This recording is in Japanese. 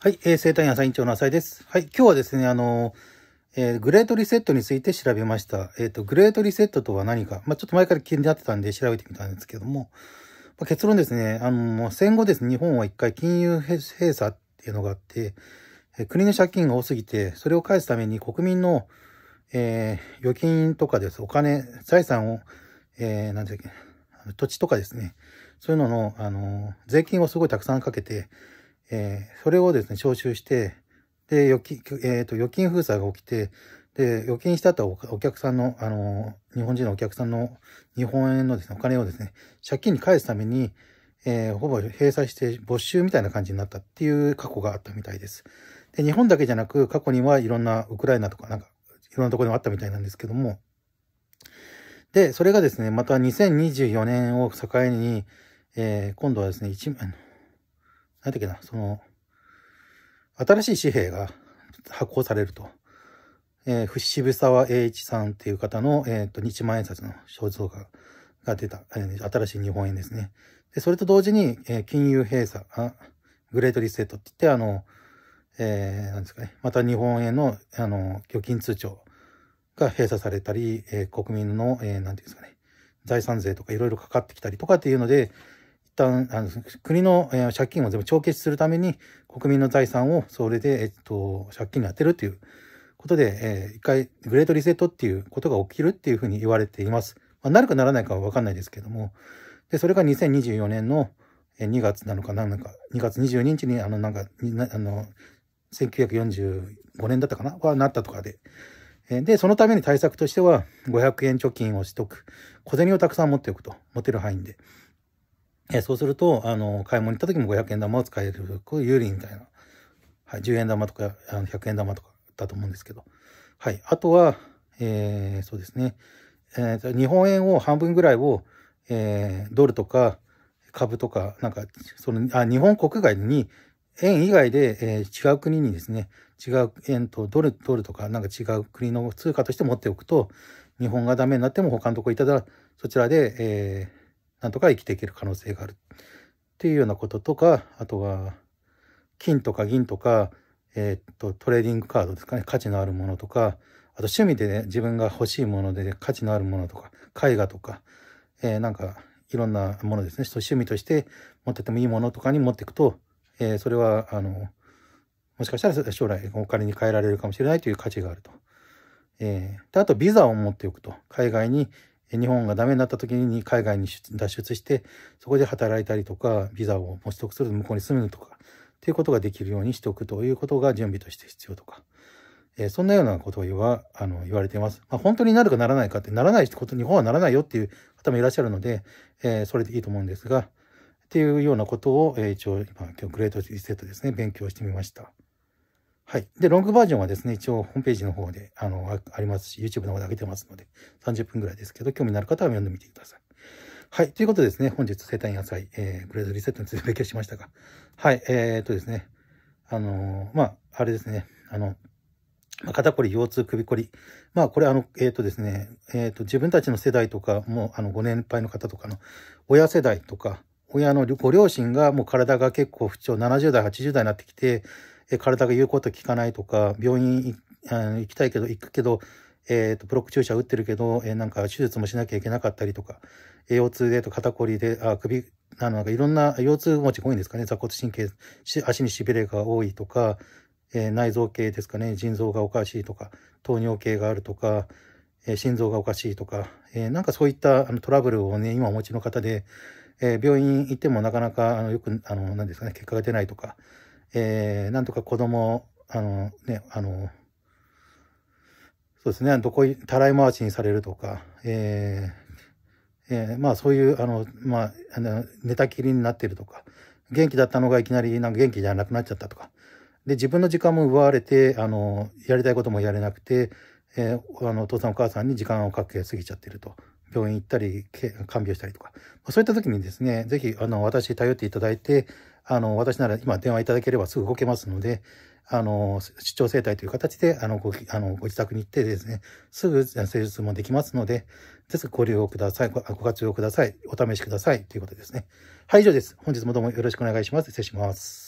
はい、えー、生誕野菜院長の浅井です。はい、今日はですね、あのー、えー、グレートリセットについて調べました。えっ、ー、と、グレートリセットとは何か、まあ、ちょっと前から気になってたんで調べてみたんですけども、まあ、結論ですね、あの戦後ですね、日本は一回金融閉鎖っていうのがあって、え国の借金が多すぎて、それを返すために国民の、え預金とかです、お金、財産を、えー、なんていうっけ、土地とかですね、そういうのの、あの税金をすごいたくさんかけて、えー、それをですね、徴収して、で、預金、えっ、ー、と、預金封鎖が起きて、で、預金したとお客さんの、あの、日本人のお客さんの日本円のですね、お金をですね、借金に返すために、えー、ほぼ閉鎖して没収みたいな感じになったっていう過去があったみたいです。で、日本だけじゃなく、過去にはいろんなウクライナとか、なんか、いろんなところにもあったみたいなんですけども、で、それがですね、また2024年を境に、えー、今度はですね、1、何んだっけな、その、新しい紙幣が発行されると。えー、渋沢栄一さんっていう方の、えっ、ー、と、日万円札の肖像画が出た、えー、新しい日本円ですね。で、それと同時に、えー、金融閉鎖あ、グレートリセットって言って、あの、えー、なんですかね、また日本円の、あの、預金通帳が閉鎖されたり、えー、国民の、えー、なんていうんですかね、財産税とかいろいろかかってきたりとかっていうので、旦、あの国の、借金を全部帳消しするために、国民の財産をそれで、えっと、借金に充てるということで、えー、一回グレートリセットっていうことが起きるっていうふうに言われています。まあ、なるかならないかは分かんないですけども、で、それが2024年の2月なのかなんか、2月22日に、あの、なんか、あの、1945年だったかなはなったとかで。で、そのために対策としては、500円貯金をしとく。小銭をたくさん持っておくと。持てる範囲で。えそうすると、あの、買い物に行った時も500円玉を使える、こう有利みたいな。はい、10円玉とか、あの100円玉とかだと思うんですけど。はい、あとは、えー、そうですね。えー、日本円を半分ぐらいを、えー、ドルとか株とか、なんか、その、あ、日本国外に、円以外で、えー、違う国にですね、違う円とドル、ドルとか、なんか違う国の通貨として持っておくと、日本がダメになっても他のとこ行ったら、そちらで、えー、なんとか生きていける可能性があるっていうようなこととか、あとは、金とか銀とか、えー、っと、トレーディングカードですかね、価値のあるものとか、あと趣味で、ね、自分が欲しいもので価値のあるものとか、絵画とか、えー、なんかいろんなものですね、趣味として持っててもいいものとかに持っていくと、えー、それは、あの、もしかしたら将来お金に換えられるかもしれないという価値があると。えー、であと、ビザを持っておくと。海外に日本がダメになった時に海外に脱出して、そこで働いたりとか、ビザを取得すると向こうに住むとか、っていうことができるようにしておくということが準備として必要とか、えー、そんなようなことを言わあの言われています。まあ、本当になるかならないかって、ならないこと、日本はならないよっていう方もいらっしゃるので、えー、それでいいと思うんですが、っていうようなことを、えー、一応今、今日グレートリセットですね、勉強してみました。はい。で、ロングバージョンはですね、一応ホームページの方で、あの、ありますし、YouTube の方で上げてますので、30分ぐらいですけど、興味のある方は読んでみてください。はい。ということですね、本日生誕野菜、えー、グレードリセットについて勉強しましたが、はい。えー、っとですね、あのー、まあ、あれですね、あの、肩こり、腰痛、首こり。まあ、これ、あの、えっ、ー、とですね、えっ、ー、と、自分たちの世代とか、もう、あの、ご年配の方とかの、親世代とか、親のご両親がもう体が結構不調、70代、80代になってきて、え体が言うこと聞かないとか、病院行きたいけど、行くけど、えーと、ブロック注射打ってるけど、えー、なんか手術もしなきゃいけなかったりとか、腰痛でと肩こりで、あ首、なんかいろんな腰痛持ちが多いんですかね、座骨神経、足にしびれが多いとか、えー、内臓系ですかね、腎臓がおかしいとか、糖尿系があるとか、えー、心臓がおかしいとか、えなんかそういったあのトラブルをね、今お持ちの方で、え病院行ってもなかなかあのよく、あの、なんですかね、結果が出ないとか、えー、なんとか子供、あの、ね、あの、そうですね、どこい、たらい回しにされるとか、えー、えー、まあそういう、あの、まあ、の寝たきりになってるとか、元気だったのがいきなりなんか元気じゃなくなっちゃったとか、で、自分の時間も奪われて、あの、やりたいこともやれなくて、えー、あの、お父さんお母さんに時間をかけすぎちゃってると。病院行ったり、看病したりとか。そういった時にですね、ぜひ、あの、私頼っていただいて、あの、私なら今電話いただければすぐ動けますので、あの、出張生態という形で、あの、ご、あの、ご自宅に行ってですね、すぐ施術もできますので、ぜひご利用くださいご。ご活用ください。お試しください。ということですね。はい、以上です。本日もどうもよろしくお願いします。失礼します。